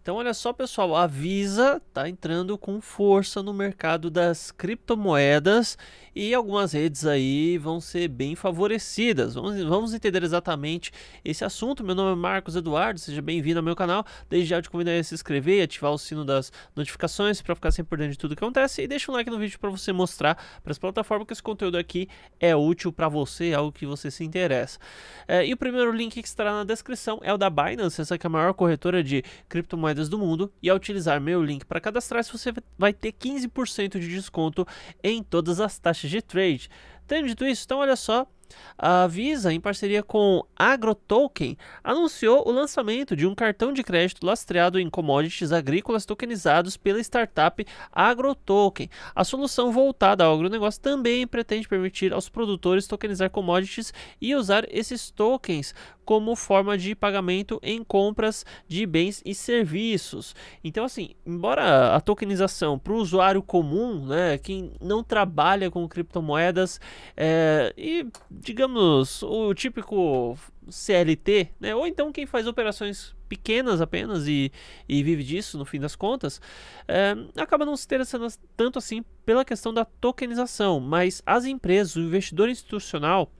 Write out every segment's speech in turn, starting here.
Então, olha só, pessoal, a Visa está entrando com força no mercado das criptomoedas e algumas redes aí vão ser bem favorecidas. Vamos, vamos entender exatamente esse assunto. Meu nome é Marcos Eduardo, seja bem-vindo ao meu canal. Desde já te convido a se inscrever e ativar o sino das notificações para ficar sempre por dentro de tudo que acontece. E deixa um like no vídeo para você mostrar para as plataformas que esse conteúdo aqui é útil para você, algo que você se interessa. É, e o primeiro link que estará na descrição é o da Binance, essa que é a maior corretora de criptomoedas moedas do mundo e ao utilizar meu link para cadastrar, você vai ter 15% de desconto em todas as taxas de trade. Tendo dito isso, então olha só, a Visa, em parceria com AgroToken, anunciou o lançamento de um cartão de crédito lastreado em commodities agrícolas tokenizados pela startup AgroToken. A solução voltada ao agronegócio também pretende permitir aos produtores tokenizar commodities e usar esses tokens como forma de pagamento em compras de bens e serviços. Então, assim, embora a tokenização para o usuário comum, né, quem não trabalha com criptomoedas é, e, digamos, o típico CLT, né, ou então quem faz operações pequenas apenas e, e, vive disso no fim das contas, é, acaba não se interessando tanto assim pela questão da tokenização, mas as empresas, o investidor institucional,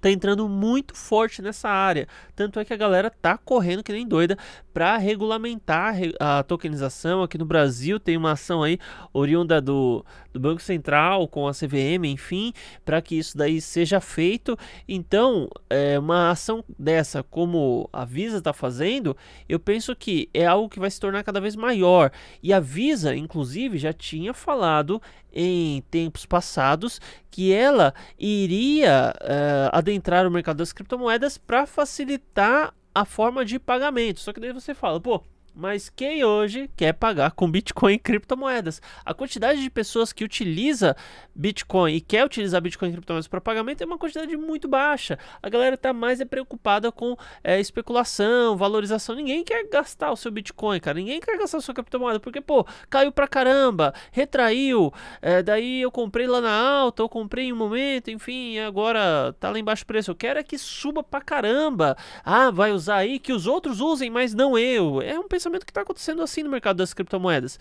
tá entrando muito forte nessa área. Tanto é que a galera tá correndo que nem doida para regulamentar a tokenização. Aqui no Brasil tem uma ação aí oriunda do, do Banco Central com a CVM, enfim, para que isso daí seja feito. Então, é, uma ação dessa, como a Visa está fazendo, eu penso que é algo que vai se tornar cada vez maior. E a Visa, inclusive, já tinha falado em tempos passados que ela iria uh, adentrar o mercado das criptomoedas para facilitar a forma de pagamento. Só que daí você fala, pô, mas quem hoje quer pagar com Bitcoin e criptomoedas? A quantidade de pessoas que utiliza Bitcoin e quer utilizar Bitcoin e criptomoedas para pagamento é uma quantidade muito baixa. A galera está mais é preocupada com é, especulação, valorização. Ninguém quer gastar o seu Bitcoin, cara. Ninguém quer gastar a sua criptomoeda porque, pô, caiu pra caramba, retraiu. É, daí eu comprei lá na alta, eu comprei em um momento, enfim, agora tá lá em baixo preço. Eu quero é que suba pra caramba. Ah, vai usar aí, que os outros usem, mas não eu. É um pensamento pensamento que está acontecendo assim no mercado das criptomoedas.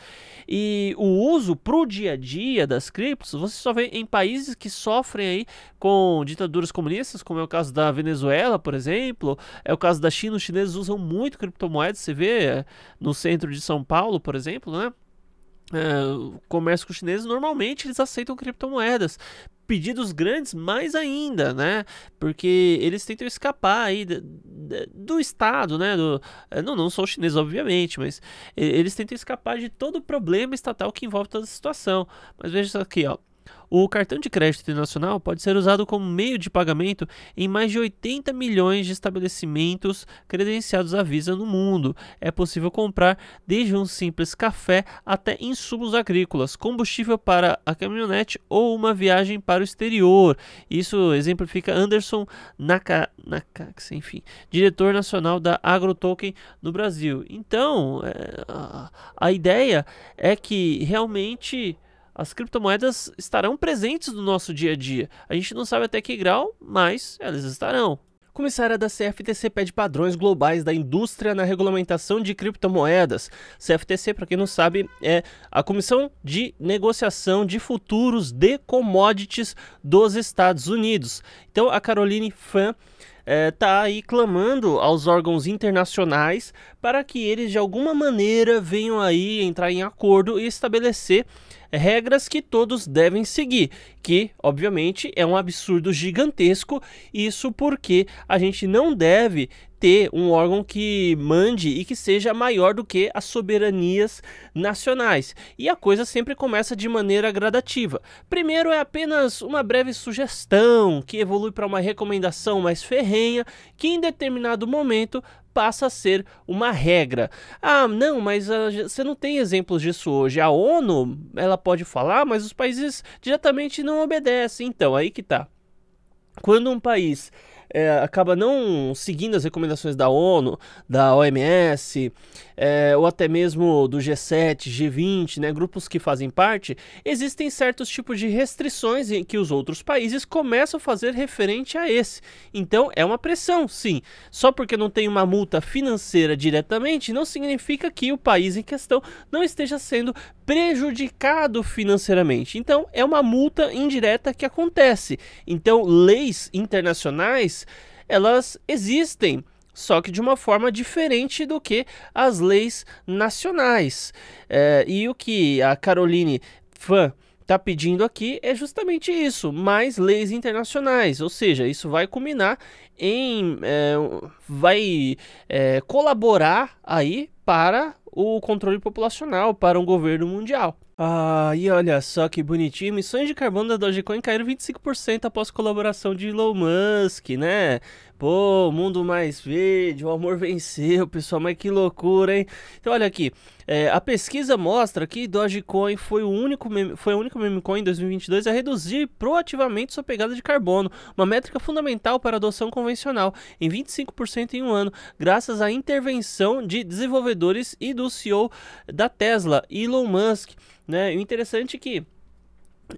E o uso para o dia a dia das criptos, você só vê em países que sofrem aí com ditaduras comunistas, como é o caso da Venezuela, por exemplo, é o caso da China, os chineses usam muito criptomoedas, você vê eh, no centro de São Paulo, por exemplo, né? Eh, o comércio com os chineses normalmente eles aceitam criptomoedas pedidos grandes mais ainda, né? Porque eles tentam escapar aí do, Estado, né? Do, eh, não, não sou chinês, obviamente, mas eles tentam escapar de todo o problema estatal que envolve toda a situação. Mas veja isso aqui, ó. O cartão de crédito internacional pode ser usado como meio de pagamento em mais de 80 milhões de estabelecimentos credenciados à Visa no mundo. É possível comprar desde um simples café até insumos agrícolas, combustível para a caminhonete ou uma viagem para o exterior. Isso exemplifica Anderson Naka, enfim, diretor nacional da AgroToken no Brasil. Então, é, a ideia é que realmente as criptomoedas estarão presentes no nosso dia a dia. A gente não sabe até que grau, mas elas estarão. Comissária da CFTC pede padrões globais da indústria na regulamentação de criptomoedas. CFTC, para quem não sabe, é a Comissão de Negociação de Futuros de Commodities dos Estados Unidos. Então, a Caroline Fan está é, tá aí clamando aos órgãos internacionais para que eles de alguma maneira venham aí entrar em acordo e estabelecer regras que todos devem seguir, que, obviamente, é um absurdo gigantesco, isso porque a gente não deve ter um órgão que mande e que seja maior do que as soberanias nacionais. E a coisa sempre começa de maneira gradativa. Primeiro é apenas uma breve sugestão que evolui para uma recomendação mais ferrenha, que em determinado momento passa a ser uma regra. Ah, não, mas a, ah, você não tem exemplos disso hoje. A ONU, ela pode falar, mas os países diretamente não obedecem. Então, aí que tá. Quando um país é, acaba não seguindo as recomendações da ONU, da OMS, é, ou até mesmo do G7, G20, né, grupos que fazem parte, existem certos tipos de restrições em que os outros países começam a fazer referente a esse. Então é uma pressão, sim. Só porque não tem uma multa financeira diretamente, não significa que o país em questão não esteja sendo prejudicado financeiramente. Então, é uma multa indireta que acontece. Então, leis internacionais, elas existem, só que de uma forma diferente do que as leis nacionais. É, e o que a Caroline Fã está pedindo aqui é justamente isso, mais leis internacionais, ou seja, isso vai culminar em, é, vai é, colaborar aí para o controle populacional para um governo mundial. Ah, e olha só que bonitinho, emissões de carbono da Dogecoin caíram 25% após colaboração de Elon Musk, né? Pô, mundo mais verde, o amor venceu, pessoal, mas que loucura, hein? Então, olha aqui, é, a pesquisa mostra que Dogecoin foi, o único foi o único meme coin em 2022 a reduzir proativamente sua pegada de carbono, uma métrica fundamental para a adoção convencional, em 25% em um ano, graças à intervenção de desenvolvedores e do CEO da Tesla, Elon Musk. Né? E o interessante é que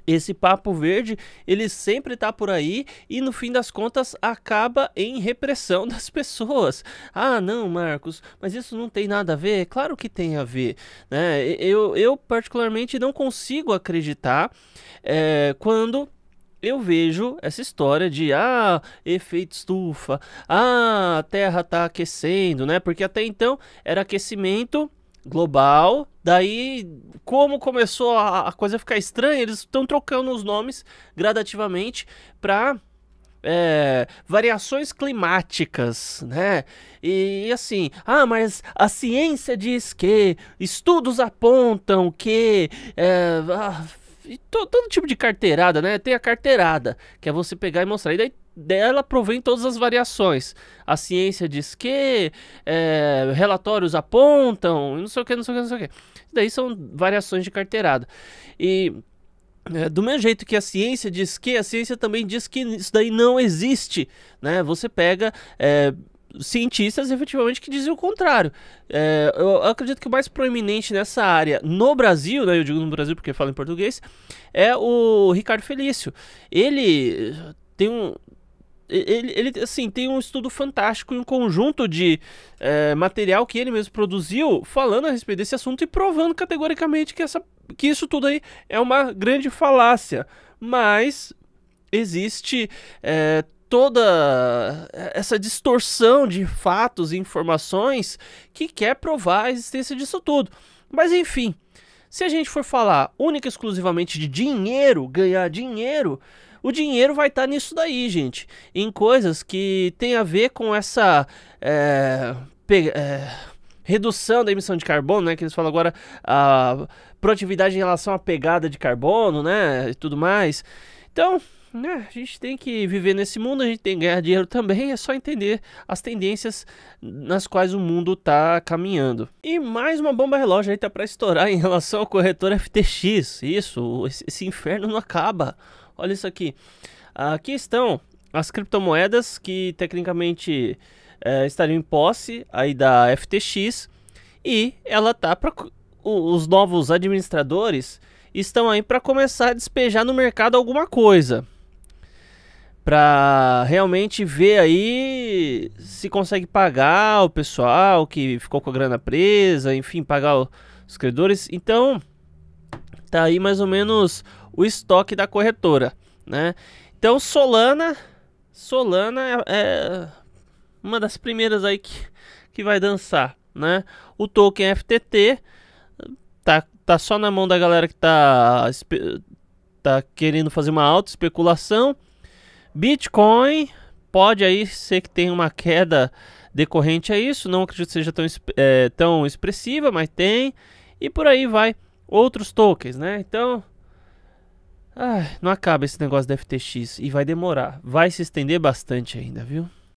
esse papo verde, ele sempre tá por aí e no fim das contas acaba em repressão das pessoas. Ah, não, Marcos, mas isso não tem nada a ver? Claro que tem a ver, né? Eu, eu particularmente não consigo acreditar é, quando eu vejo essa história de ah, efeito estufa, ah, a terra tá aquecendo, né? Porque até então era aquecimento global. Daí, como começou a, a coisa a ficar estranha, eles estão trocando os nomes gradativamente para é, variações climáticas, né? E assim, ah, mas a ciência diz que, estudos apontam que. É, ah, todo, todo tipo de carteirada, né? Tem a carteirada, que é você pegar e mostrar. E daí dela provém todas as variações. A ciência diz que, é, relatórios apontam, não sei o que, não sei o que, não sei o que. Daí são variações de carteirada. E é, do mesmo jeito que a ciência diz que, a ciência também diz que isso daí não existe. Né? Você pega. É, cientistas efetivamente que dizem o contrário. É, eu acredito que o mais proeminente nessa área no Brasil, né, eu digo no Brasil porque fala em português, é o Ricardo Felício. Ele tem um, ele, ele, assim, tem um estudo fantástico e um conjunto de é, material que ele mesmo produziu falando a respeito desse assunto e provando categoricamente que, essa, que isso tudo aí é uma grande falácia. Mas existe é, toda essa distorção de fatos e informações que quer provar a existência disso tudo. Mas enfim, se a gente for falar única e exclusivamente de dinheiro, ganhar dinheiro, o dinheiro vai estar tá nisso daí, gente. Em coisas que tem a ver com essa. É, é, redução da emissão de carbono, né? Que eles falam agora a produtividade em relação à pegada de carbono, né? E tudo mais. Então, né, a gente tem que viver nesse mundo, a gente tem que ganhar dinheiro também, é só entender as tendências nas quais o mundo está caminhando. E mais uma bomba relógio aí tá para estourar em relação ao corretor FTX. Isso, esse inferno não acaba. Olha isso aqui. Aqui estão as criptomoedas que tecnicamente é, estariam em posse aí da FTX e ela tá para os novos administradores estão aí para começar a despejar no mercado alguma coisa para realmente ver aí se consegue pagar o pessoal que ficou com a grana presa, enfim, pagar os credores. Então, tá aí mais ou menos o estoque da corretora, né? Então Solana, Solana é, é uma das primeiras aí que, que vai dançar, né? O token FTT tá, tá só na mão da galera que tá tá querendo fazer uma alta especulação. Bitcoin pode aí ser que tenha uma queda decorrente a isso, não acredito que seja tão, é, tão expressiva, mas tem. E por aí vai outros tokens, né? Então, ah, não acaba esse negócio da FTX e vai demorar. Vai se estender bastante ainda, viu?